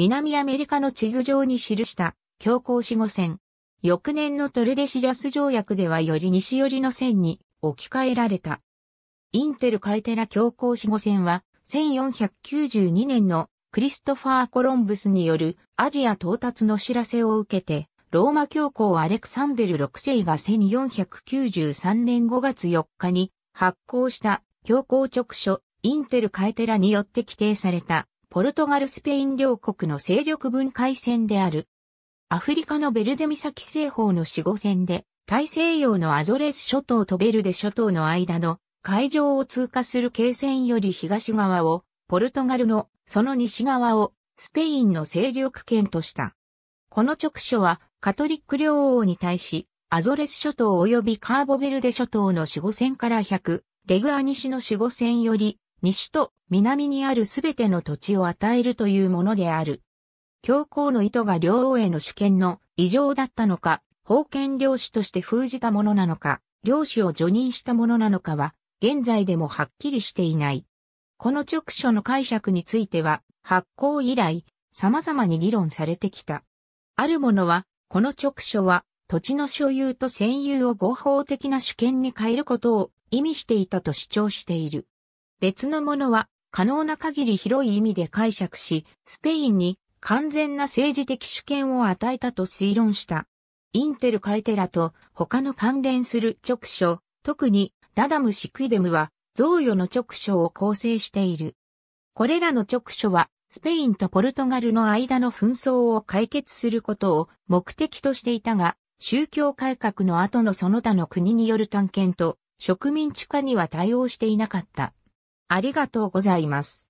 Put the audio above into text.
南アメリカの地図上に記した強硬死後線。翌年のトルデシラス条約ではより西寄りの線に置き換えられた。インテルカイテラ強硬死後線は1492年のクリストファー・コロンブスによるアジア到達の知らせを受けて、ローマ教皇アレクサンデル6世が1493年5月4日に発行した教皇直書インテルカイテラによって規定されたポルトガルスペイン両国の勢力分解線である。アフリカのベルデ岬西方の四五線で、大西洋のアゾレス諸島とベルデ諸島の間の海上を通過する経線より東側を、ポルトガルのその西側をスペインの勢力圏とした。この直所はカトリック領王に対し、アゾレス諸島及びカーボベルデ諸島の四五線から百、レグア西の四五線より西と南にあるすべての土地を与えるというものである。教皇の意図が両王への主権の異常だったのか、封建領主として封じたものなのか、領主を除任したものなのかは、現在でもはっきりしていない。この直書の解釈については、発行以来、様々に議論されてきた。ある者は、この直書は、土地の所有と占有を合法的な主権に変えることを意味していたと主張している。別のものは可能な限り広い意味で解釈し、スペインに完全な政治的主権を与えたと推論した。インテルカイテラと他の関連する直書、特にダダムシクイデムは贈与の直書を構成している。これらの直書はスペインとポルトガルの間の紛争を解決することを目的としていたが、宗教改革の後のその他の国による探検と植民地化には対応していなかった。ありがとうございます。